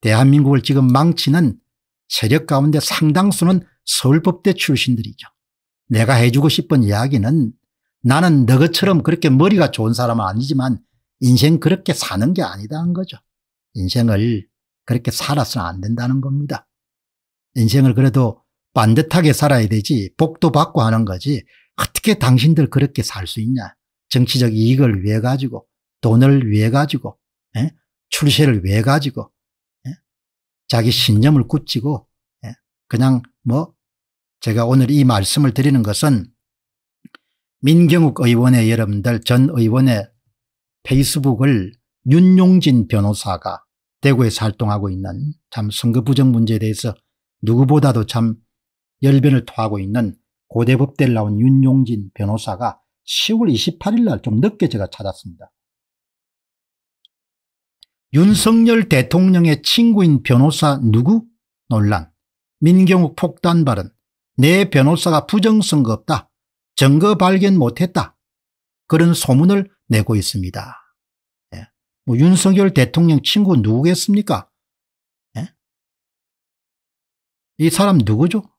대한민국을 지금 망치는 세력 가운데 상당수는 서울법대 출신들이죠. 내가 해주고 싶은 이야기는 나는 너것처럼 그렇게 머리가 좋은 사람은 아니지만 인생 그렇게 사는 게아니다한 거죠. 인생을 그렇게 살아서는 안 된다는 겁니다. 인생을 그래도 반듯하게 살아야 되지 복도 받고 하는 거지 어떻게 당신들 그렇게 살 수 있냐. 정치적 이익을 위해 가지고 돈을 위해 가지고 에? 예? 출세를 위해 가지고 자기 신념을 굳히고 예, 그냥 뭐 제가 오늘 이 말씀을 드리는 것은 민경욱 의원의 여러분들 전 의원의 페이스북을 윤용진 변호사가 대구에서 활동하고 있는 참 선거 부정 문제에 대해서 누구보다도 참 열변을 토하고 있는 고대법대를 나온 윤용진 변호사가 10월 28일 날 좀 늦게 제가 찾았습니다. 윤석열 대통령의 친구인 변호사 누구? 논란. 민경욱 폭탄 발언. 내 변호사가 부정선거 없다. 증거 발견 못했다. 그런 소문을 내고 있습니다. 예. 뭐 윤석열 대통령 친구 누구겠습니까? 예? 이 사람 누구죠?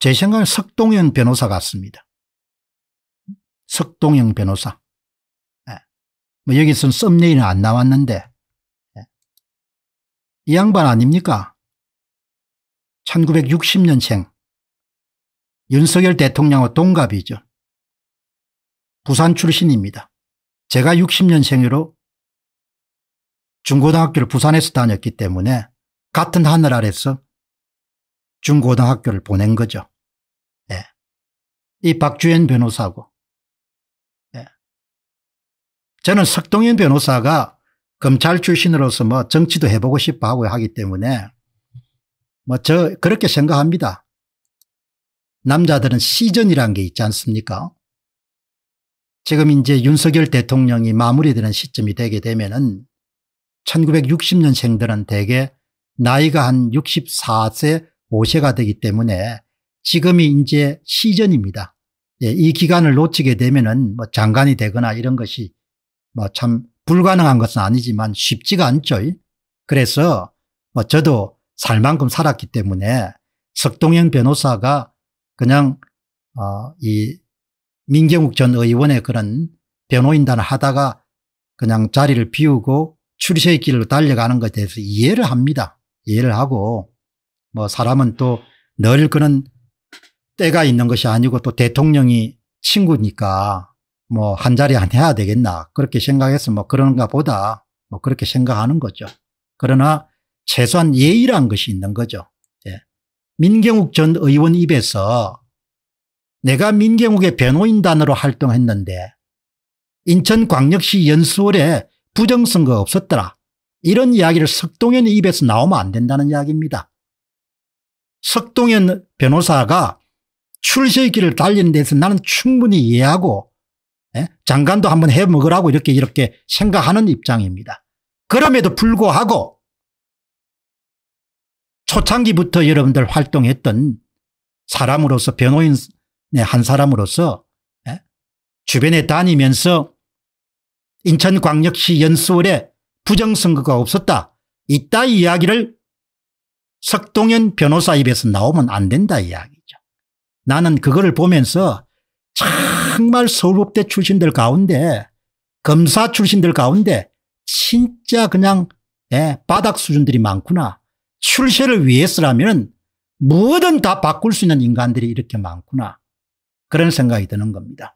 제 생각엔 석동현 변호사 같습니다. 석동현 변호사. 예. 뭐 여기서는 썸네일은 안 나왔는데 이 양반 아닙니까? 1960년생 윤석열 대통령의 동갑이죠. 부산 출신입니다. 제가 60년생으로 중고등학교를 부산에서 다녔기 때문에 같은 하늘 아래서 중고등학교를 보낸 거죠. 예. 이 박주현 변호사고. 예. 저는 석동현 변호사가 검찰 출신으로서 뭐 정치도 해보고 싶어 하고 하기 때문에 뭐 저 그렇게 생각합니다. 남자들은 시즌이란 게 있지 않습니까? 지금 이제 윤석열 대통령이 마무리되는 시점이 되게 되면은 1960년생들은 대개 나이가 한 64세 5세가 되기 때문에 지금이 이제 시즌입니다. 예, 이 기간을 놓치게 되면은 뭐 장관이 되거나 이런 것이 뭐참 불가능한 것은 아니지만 쉽지가 않죠. 그래서 뭐 저도 살 만큼 살았기 때문에 석동영 변호사가 그냥 어, 이 민경욱 전 의원의 그런 변호인단을 하다가 그냥 자리를 비우고 출세의 길로 달려가는 것에 대해서 이해를 합니다. 이해를 하고 뭐 사람은 또 늘 그런 때가 있는 것이 아니고 또 대통령이 친구니까 뭐한 자리 안 해야 되겠나 그렇게 생각해서 뭐 그런가 보다 뭐 그렇게 생각하는 거죠. 그러나 최소한 예의란 것이 있는 거죠. 예. 민경욱 전 의원 입에서 내가 민경욱의 변호인단으로 활동했는데 인천광역시 연수월에 부정선거 없었더라. 이런 이야기를 석동현 입에서 나오면 안 된다는 이야기입니다. 석동현 변호사가 출세의 길을 달리는 데서 나는 충분히 이해하고 예? 장관도 한번 해먹으라고 이렇게 이렇게 생각하는 입장입니다. 그럼에도 불구하고 초창기부터 여러분들 활동했던 사람으로서 변호인한 네, 사람으로서 예? 주변에 다니면서 인천광역시 연수원에 부정선거가 없었다. 이따 이야기를 석동현 변호사 입에서 나오면 안 된다 이야기죠. 나는 그거를 보면서 정말 서울법대 출신들 가운데 검사 출신들 가운데 진짜 그냥 예, 바닥 수준들이 많구나. 출세를 위해서라면 뭐든 다 바꿀 수 있는 인간들이 이렇게 많구나. 그런 생각이 드는 겁니다.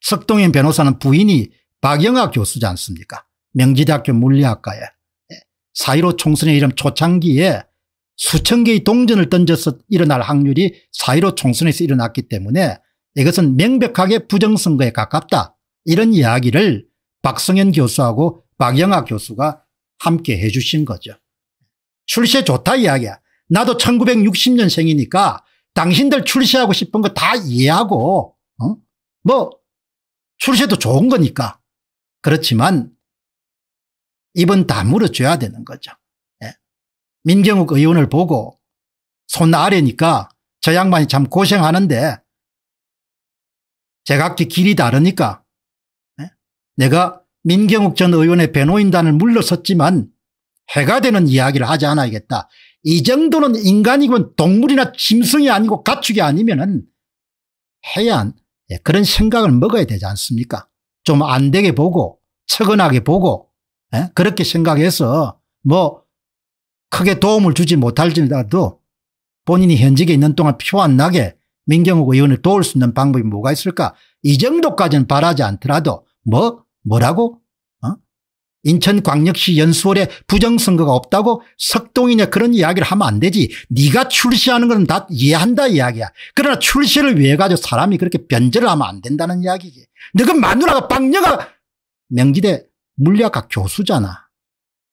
석동현 변호사는 부인이 박영학 교수지 않습니까 명지대학교 물리학과에 예, 사1로 총선의 이름 초창기에 수천 개의 동전을 던져서 일어날 확률이 사1로 총선에서 일어났기 때문에 이것은 명백하게 부정선거에 가깝다 이런 이야기를 박성현 교수하고 박영학 교수가 함께 해 주신 거죠. 출세 좋다 이야기야. 나도 1960년생이니까 당신들 출세하고 싶은 거 다 이해하고 어? 뭐 출세도 좋은 거니까 그렇지만 입은 다물어 줘야 되는 거죠. 예. 민경욱 의원을 보고 손 아래니까 저 양반이 참 고생하는데 제각기 길이 다르니까 네? 내가 민경욱 전 의원의 변호인단을 물러섰지만 해가 되는 이야기를 하지 않아야겠다. 이 정도는 인간이고 동물이나 짐승이 아니고 가축이 아니면 은 해야 한 예, 그런 생각을 먹어야 되지 않습니까 좀 안 되게 보고 처근하게 보고 예, 그렇게 생각해서 뭐 크게 도움을 주지 못할지라도 본인이 현직에 있는 동안 표 안 나게 민경욱 의원을 도울 수 있는 방법이 뭐가 있을까 이 정도까지는 바라지 않더라도 뭐 뭐라고 어? 인천광역시 연수원에 부정선거가 없다고 석동이냐 그런 이야기를 하면 안 되지 네가 출시하는 건다 이해한다 이야기야 그러나 출시를 위해 가지고 사람이 그렇게 변절을 하면 안 된다는 이야기지 너그 마누라가 박녀가 명지대 물리학과 교수잖아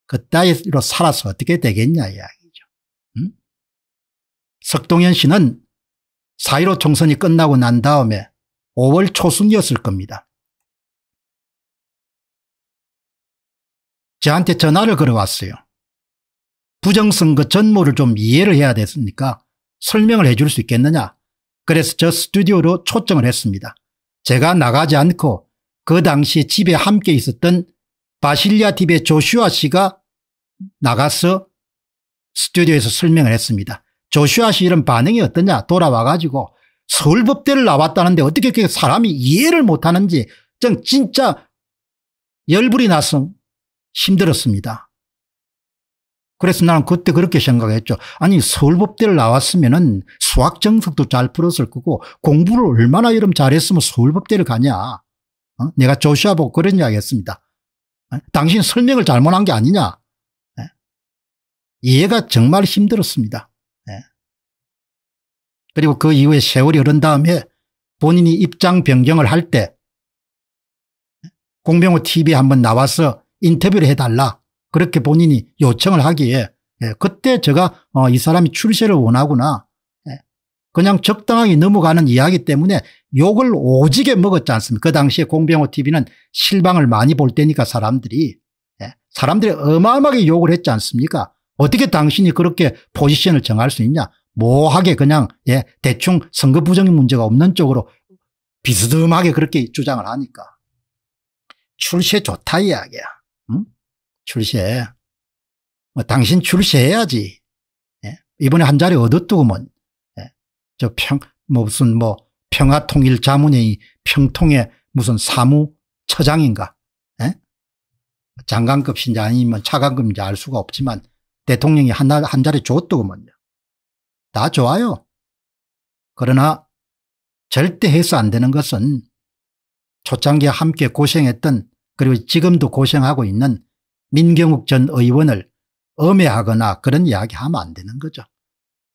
그따위로 살아서 어떻게 되겠냐 이야기죠 응? 석동현 씨는 4.15 총선이 끝나고 난 다음에 5월 초순이었을 겁니다. 저한테 전화를 걸어왔어요. 부정선거 전모를 좀 이해를 해야 됐으니까 설명을 해줄 수 있겠느냐. 그래서 저 스튜디오로 초청을 했습니다. 제가 나가지 않고 그 당시 집에 함께 있었던 바실리아 TV의 조슈아 씨가 나가서 스튜디오에서 설명을 했습니다. 조슈아 씨 이런 반응이 어떠냐 돌아와 가지고 서울법대를 나왔다는데 어떻게 그 사람이 이해를 못하는지 전 진짜 열불이 났음 힘들었습니다. 그래서 나는 그때 그렇게 생각했죠. 아니 서울법대를 나왔으면 수학 정석도 잘 풀었을 거고 공부를 얼마나 이름 잘했으면 서울법대를 가냐. 어? 내가 조슈아 보고 그런 이야기 했습니다. 어? 당신 설명을 잘못한 게 아니냐. 예? 이해가 정말 힘들었습니다. 그리고 그 이후에 세월이 흐른 다음에 본인이 입장 변경을 할 때 공병호 TV에 한번 나와서 인터뷰를 해달라 그렇게 본인이 요청을 하기에 예, 그때 제가 어, 이 사람이 출세를 원하구나 예, 그냥 적당하게 넘어가는 이야기 때문에 욕을 오지게 먹었지 않습니까 그 당시에 공병호 TV는 실방을 많이 볼 때니까 사람들이 예, 사람들이 어마어마하게 욕을 했지 않습니까 어떻게 당신이 그렇게 포지션을 정할 수 있냐 모하게 그냥 예 대충 선거 부정의 문제가 없는 쪽으로 비스듬하게 그렇게 주장을 하니까 출세 좋다 이야기야. 응? 출세. 뭐 당신 출세해야지. 예? 이번에 한 자리 얻어두고먼 예? 저평 뭐 무슨 뭐 평화통일자문회의 평통의 무슨 사무처장인가 예? 장관급신지 아니면 차관급인지 알 수가 없지만 대통령이 한, 한 자리 줬더구먼요. 다 좋아요. 그러나 절대 해서 안 되는 것은 초창기에 함께 고생했던 그리고 지금도 고생하고 있는 민경욱 전 의원을 엄해하거나 그런 이야기하면 안 되는 거죠.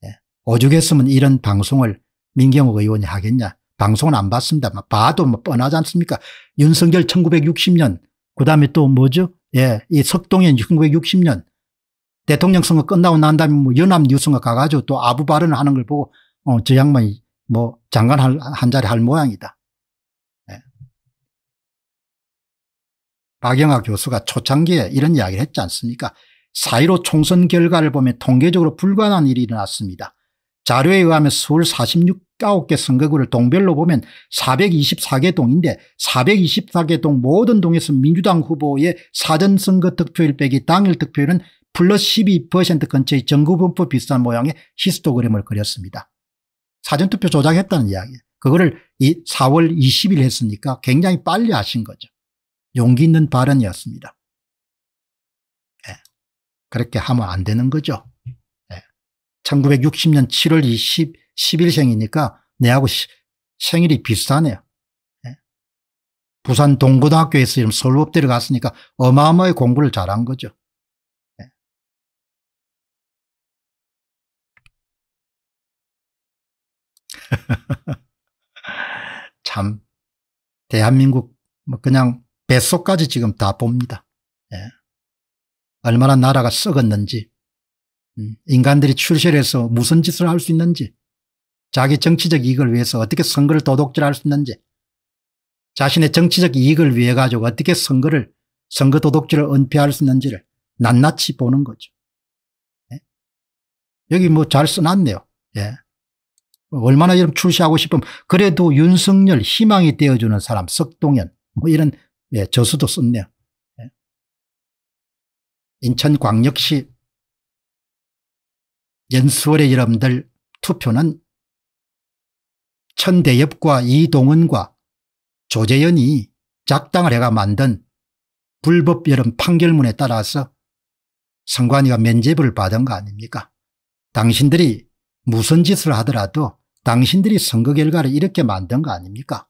예. 오죽했으면 이런 방송을 민경욱 의원이 하겠냐. 방송은 안봤습니다 봐도 뭐 뻔하지 않습니까? 윤석열 1960년 그다음에 또 뭐죠? 예, 이 석동현 1960년 대통령 선거 끝나고 난 다음에 뭐 연합뉴스가 가가지고 또 아부 발언 하는 걸 보고 어, 저 양반이 뭐 장관 할, 한 자리 할 모양이다. 네. 예. 박영하 교수가 초창기에 이런 이야기를 했지 않습니까? 사1로 총선 결과를 보면 통계적으로 불가능한 일이 일어났습니다. 자료에 의하면 서울 46, 9개 선거구를 동별로 보면 424개 동인데 424개 동 모든 동에서 민주당 후보의 사전선거 득표율 빼기 당일 득표율은 플러스 12% 근처의 정구분포 비슷한 모양의 히스토그램을 그렸습니다. 사전투표 조작했다는 이야기 그거를 이 4월 20일 했으니까 굉장히 빨리 하신 거죠. 용기 있는 발언이었습니다. 네. 그렇게 하면 안 되는 거죠. 네. 예. 1960년 7월 20, 10일생이니까 내하고 시, 생일이 비슷하네요. 네. 부산 동고등학교에서 지금 서울법대를 갔으니까 어마어마하게 공부를 잘한 거죠. 참 대한민국 뭐 그냥 뱃속까지 지금 다 봅니다. 예. 얼마나 나라가 썩었는지 음, 인간들이 출세해서 무슨 짓을 할 수 있는지 자기 정치적 이익을 위해서 어떻게 선거를 도둑질할 수 있는지 자신의 정치적 이익을 위해 가지고 어떻게 선거를 선거 도둑질을 은폐할 수 있는지를 낱낱이 보는 거죠. 예? 여기 뭐 잘 써놨네요. 예. 얼마나 여러분 출시하고 싶으면 그래도 윤석열 희망이 되어주는 사람 석동현 뭐 이런 예, 저수도 썼네요. 예. 인천광역시 연수월의 여러분들 투표는 천대엽과 이동은과 조재현이 작당을 해가 만든 불법 여름 판결문에 따라서 선관위가 면제부를 받은 거 아닙니까? 당신들이 무슨 짓을 하더라도 당신들이 선거 결과를 이렇게 만든 거 아닙니까?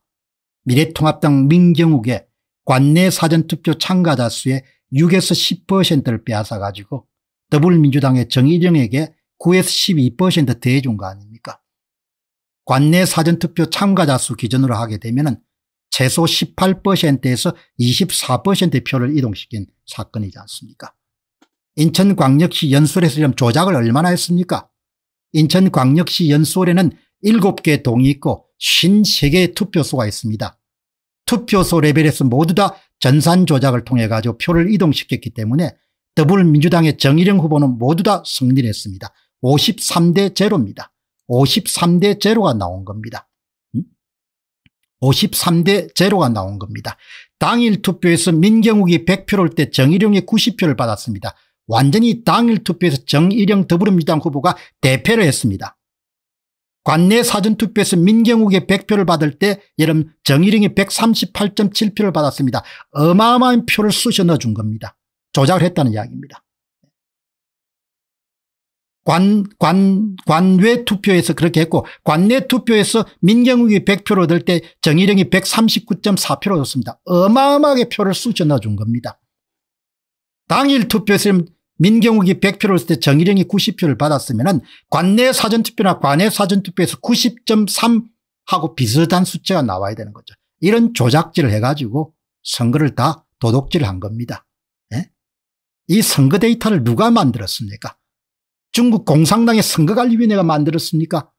미래통합당 민경욱의 관내 사전투표 참가자 수의 6에서 10%를 빼앗아가지고 더불민주당의 정의정에게 9에서 12% 대해준 거 아닙니까? 관내 사전투표 참가자 수 기준으로 하게 되면 최소 18%에서 24%의 표를 이동시킨 사건이지 않습니까? 인천광역시 연설에서 조작을 얼마나 했습니까? 인천광역시 연수원에는 7개 동이 있고 53개의 투표소가 있습니다. 투표소 레벨에서 모두 다 전산 조작을 통해 가지고 표를 이동시켰기 때문에 더불민주당의 정일영 후보는 모두 다 승리를 했습니다. 53대 제로입니다. 53대 제로가 나온 겁니다. 53대 음? 제로가 나온 겁니다. 당일 투표에서 민경욱이 100표를 때정일영이 90표를 받았습니다. 완전히 당일 투표에서 정일영 더불어민주당 후보가 대패를 했습니다. 관내 사전투표에서 민경욱의 100표를 받을 때 여름 정일영이 138.7표를 받았습니다. 어마어마한 표를 쑤셔 넣어준 겁니다. 조작을 했다는 이야기입니다. 관, 관, 관외 투표에서 그렇게 했고 관내 투표에서 민경욱이 100표를 얻을 때 정일영이 139.4표를 얻었습니다. 어마어마하게 표를 쑤셔 넣어준 겁니다. 당일 투표에서 민경욱이 100표를 했을 때 정일영이 90표를 받았으면 관내 사전투표나 관내 사전투표에서 90.3하고 비슷한 숫자가 나와야 되는 거죠. 이런 조작질을 해가지고 선거를 다 도둑질한 을 겁니다. 예? 이 선거 데이터를 누가 만들었습니까? 중국 공산당의 선거관리위원회가 만들었습니까?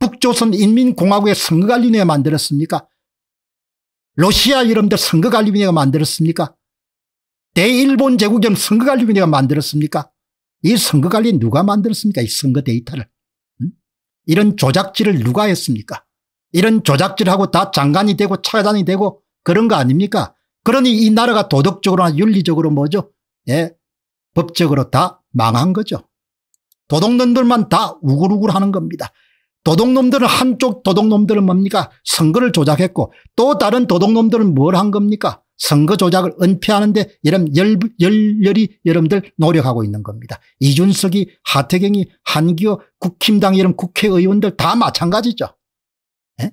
북조선 인민공화국의 선거관리위원회가 만들었습니까? 러시아 이름들 선거관리위원회가 만들었습니까? 대일본 제국의 선거관리위원회가 만들었습니까? 이 선거관리 누가 만들었습니까? 이 선거 데이터를. 음? 이런 조작질을 누가 했습니까? 이런 조작질하고 다 장관이 되고 차관이 되고 그런 거 아닙니까? 그러니 이 나라가 도덕적으로나 윤리적으로 뭐죠? 예, 법적으로 다 망한 거죠. 도둑놈들만 다 우글우글 하는 겁니다. 도둑놈들은 한쪽 도둑놈들은 뭡니까? 선거를 조작했고 또 다른 도둑놈들은 뭘 한 겁니까? 선거 조작을 은폐하는데 여름 열, 열렬히 여러분들 노력하고 있는 겁니다. 이준석이 하태경이 한기호 국힘당 이런 국회의원들 다 마찬가지죠. 에? 예?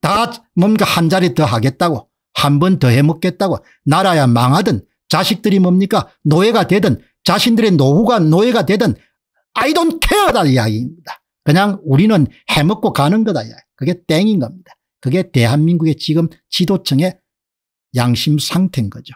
다 뭔가 한 자리 더 하겠다고 한 번 더 해먹겠다고 나라야 망하든 자식들이 뭡니까 노예가 되든 자신들의 노후가 노예가 되든 I don't care다 이야기입니다. 그냥 우리는 해먹고 가는 거다. 이야기. 그게 땡인 겁니다. 그게 대한민국의 지금 지도층의 양심 상태인 거죠.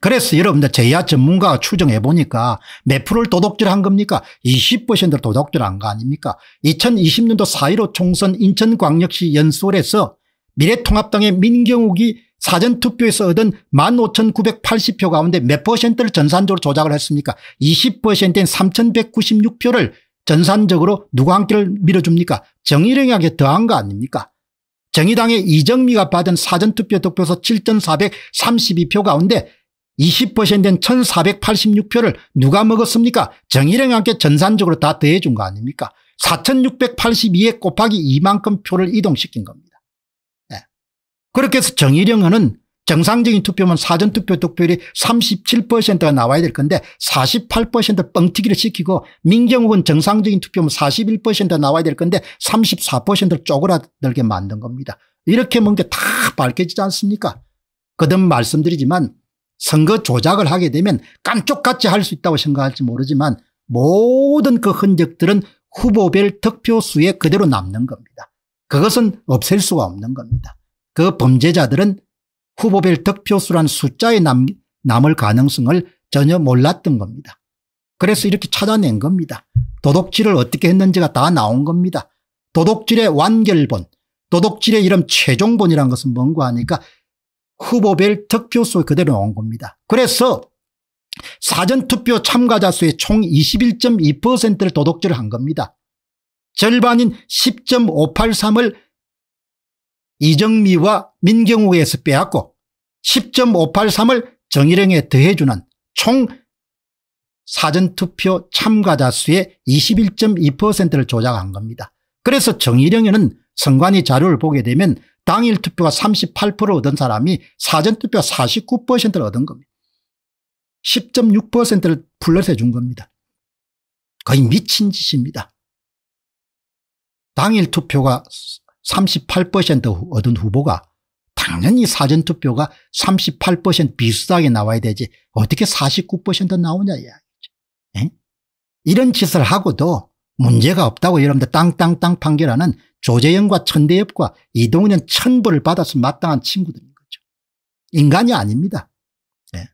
그래서 여러분들 제야 전문가가 추정해 보니까 몇 프로를 도둑질한 겁니까? 20%를 도둑질한 거 아닙니까? 2020년도 4.15 총선 인천광역시 연수홀에서 미래통합당의 민경욱이 사전투표에서 얻은 15,980표 가운데 몇 퍼센트를 전산적으로 조작을 했습니까? 20%인 3,196표를 전산적으로 누가 한 끼를 밀어줍니까 정의령에게 더한 거 아닙니까 정의당의 이정미가 받은 사전투표 득표서 7,432표 가운데 20%인 1,486표를 누가 먹었습니까? 정의령한테 전산적으로 다 더해준 거 아닙니까? 4,682에 곱하기 2만큼 표를 이동시킨 겁니다. 네. 그렇게 해서 정의령은 정상적인 투표면 사전투표 득표율이 37%가 나와야 될 건데 48% 뻥튀기를 시키고 민경욱은 정상적인 투표면 41%가 나와야 될 건데 34%를 쪼그라들게 만든 겁니다. 이렇게 뭔가 다 밝혀지지 않습니까 거듭 말씀드리지만 선거 조작을 하게 되면 깜쪽같이할 수 있다고 생각할지 모르지만 모든 그 흔적들은 후보별 득표수에 그대로 남는 겁니다. 그것은 없앨 수가 없는 겁니다. 그 범죄자들은 후보벨 득표수란 숫자에 남, 남을 가능성을 전혀 몰랐던 겁니다. 그래서 이렇게 찾아낸 겁니다. 도덕질을 어떻게 했는지가 다 나온 겁니다. 도덕질의 완결본, 도덕질의 이름 최종본이란 것은 뭔가 하니까 후보별 득표수 그대로 나온 겁니다. 그래서 사전투표 참가자 수의 총 21.2%를 도덕질을한 겁니다. 절반인 10.583을 이정미와 민경우에서 빼앗고 10.583을 정일행에 더해주는 총 사전투표 참가자 수의 21.2%를 조작한 겁니다. 그래서 정일영에는 선관위 자료를 보게 되면 당일 투표가 38% 얻은 사람이 사전투표 가 49%를 얻은 겁니다. 10.6%를 플러스해 준 겁니다. 거의 미친 짓입니다. 당일 투표가 38% 얻은 후보가 당연히 사전투표가 38% 비슷하게 나와야 되지 어떻게 49% 나오냐 이야기죠. 예? 이런 짓을 하고도 문제가 없다고 여러분들 땅땅땅 판결하는 조재영과 천대엽과 이동훈은 천벌을 받아서 마땅한 친구들인 거죠. 인간이 아닙니다. 네.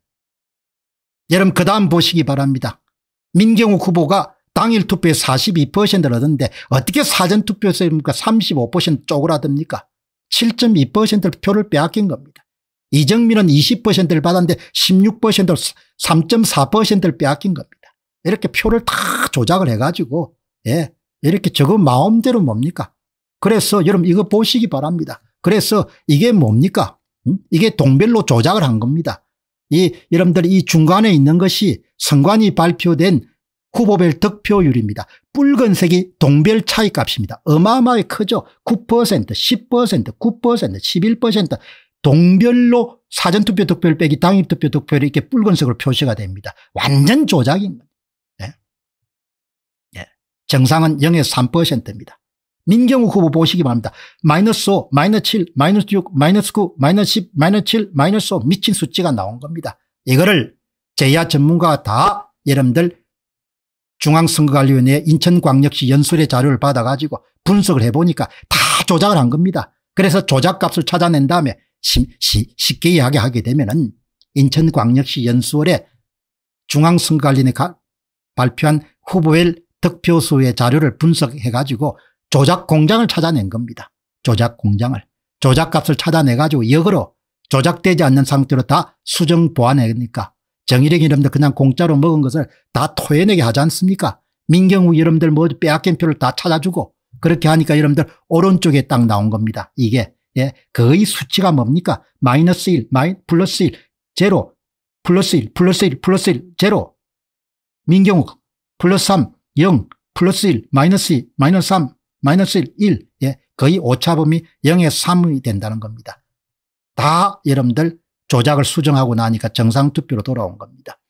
여러분 그 다음 보시기 바랍니다. 민경욱 후보가 당일 투표에 42%를 얻었는데 어떻게 사전투표에서 35% 쪼그라듭니까? 7.2% 표를 빼앗긴 겁니다. 이정민은 20%를 받았는데 16%를 3.4%를 빼앗긴 겁니다. 이렇게 표를 다 조작을 해가지고 예 이렇게 저거 마음대로 뭡니까? 그래서 여러분 이거 보시기 바랍니다. 그래서 이게 뭡니까? 음? 이게 동별로 조작을 한 겁니다. 이 여러분들 이 중간에 있는 것이 선관위 발표된 후보별 득표율입니다. 붉은색이 동별 차이 값입니다. 어마어마하게 크죠. 9%, 10%, 9%, 11% 동별로 사전투표 득표율 빼기 당일투표 득표율 이렇게 붉은색으로 표시가 됩니다. 완전 조작인 겁니다. 네. 예. 예. 정상은 0에서 3%입니다. 민경욱 후보 보시기 바랍니다. 마이너스 5, 마이너스 7, 마이너스 6, 마이너스 9, 마이너스 10, 마이너스 7, 마이너스 5 미친 수치가 나온 겁니다. 이거를 제야 전문가가 다 여러분들 중앙선거관리위원회 인천광역시 연설의 자료를 받아가지고 분석을 해보니까 다 조작을 한 겁니다. 그래서 조작값을 찾아낸 다음에 시, 시, 쉽게 이야기하게 되면 은 인천광역시 연수원의 중앙선거관리위원회 가 발표한 후보의 득표수의 자료를 분석해 가지고 조작 공장을 찾아낸 겁니다. 조작 공장을. 조작값을 찾아내 가지고 역으로 조작되지 않는 상태로 다 수정 보완하니까 정일영 이름들 그냥 공짜로 먹은 것을 다 토해내게 하지 않습니까? 민경욱 이름들 뭐 빼앗긴 표를 다 찾아주고 그렇게 하니까 여러분들 오른쪽에 딱 나온 겁니다. 이게 예, 거의 수치가 뭡니까? 마이너스 1, 마이, 플러스 1, 제로, 플러스 1, 플러스 1, 플러스 1, 제로. 민경욱, 플러스 3, 0, 플러스 1, 마이너스 2, 마이너스 3, 마이너스 1, 1. 예, 거의 오차범위 0에 3이 된다는 겁니다. 다 여러분들 조작을 수정하고 나니까 정상투표로 돌아온 겁니다.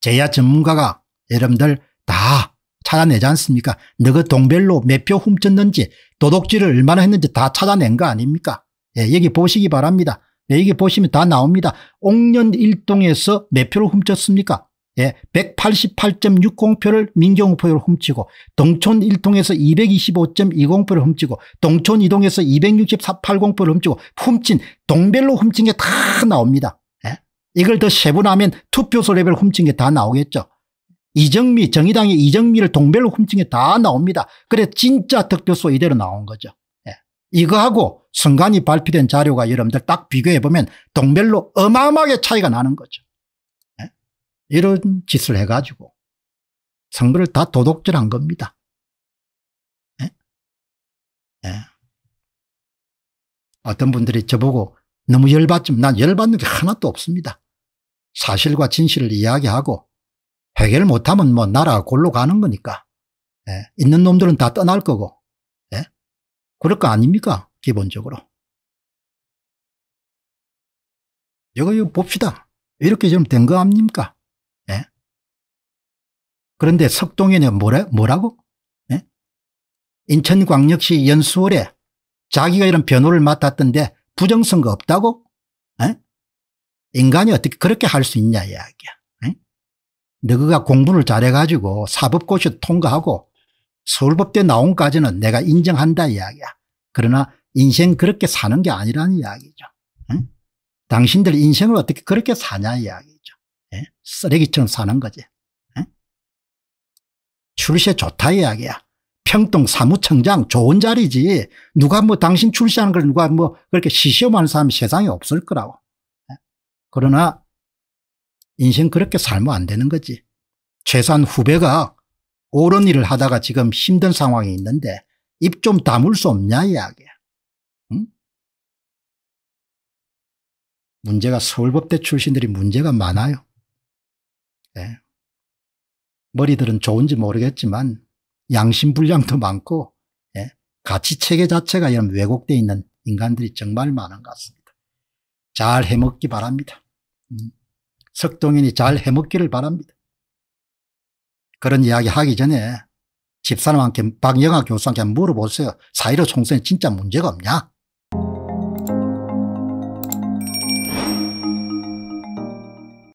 제야 전문가가 여러분들 다 찾아내지 않습니까? 너그 동별로 몇 표 훔쳤는지 도둑질을 얼마나 했는지 다 찾아낸 거 아닙니까? 예, 여기 보시기 바랍니다. 예, 여기 보시면 다 나옵니다. 옥년 1동에서몇 표를 훔쳤습니까? 예, 188.60표를 민경우표를 훔치고 동촌 1통에서 225.20표를 훔치고 동촌 2동에서 264.80표를 훔치고 훔친 동별로 훔친 게 다 나옵니다. 예? 이걸 더 세분하면 투표소 레벨 훔친 게 다 나오겠죠. 이정미 정의당의 이정미를 동별로 훔친 게 다 나옵니다. 그래 진짜 득표소 이대로 나온 거죠. 예. 이거하고 순간이 발표된 자료가 여러분들 딱 비교해보면 동별로 어마어마하게 차이가 나는 거죠. 이런 짓을 해가지고 선거를 다 도둑질한 겁니다. 예? 예. 어떤 분들이 저보고 너무 열받지만 난 열받는 게 하나도 없습니다. 사실과 진실을 이야기하고 해결 못하면 뭐 나라가 골로 가는 거니까 예. 있는 놈들은 다 떠날 거고 예? 그럴 거 아닙니까 기본적으로. 이거, 이거 봅시다. 이렇게 좀 된 거 아닙니까? 그런데 석동현이 뭐래? 뭐라고? 예? 인천광역시 연수월에 자기가 이런 변호를 맡았던데 부정선거 없다고? 예? 인간이 어떻게 그렇게 할 수 있냐 이야기야. 예? 너가 공부를 잘해가지고 사법고시 통과하고 서울법대 나온까지는 내가 인정한다 이야기야. 그러나 인생 그렇게 사는 게 아니라는 이야기죠. 예? 당신들 인생을 어떻게 그렇게 사냐 이야기죠. 예? 쓰레기처럼 사는 거지. 출세 좋다 이야기야. 평동 사무청장 좋은 자리지 누가 뭐 당신 출세하는걸 누가 뭐 그렇게 시시험하는 사람이 세상에 없을 거라고. 예. 그러나 인생 그렇게 살면 안 되는 거지. 최소한 후배가 옳은 일을 하다가 지금 힘든 상황이 있는데 입 좀 다물 수 없냐 이야기야. 문제가 서울법대 출신들이 문제가 많아요. 네. 머리들은 좋은지 모르겠지만 양심불량도 많고 예? 가치체계 자체가 이런 왜곡되어 있는 인간들이 정말 많은 것 같습니다. 잘 해먹기 바랍니다. 음. 석동인이 잘 해먹기를 바랍니다. 그런 이야기 하기 전에 집사람한테 박영하 교수한테 물어보세요. 사이로 총선에 진짜 문제가 없냐?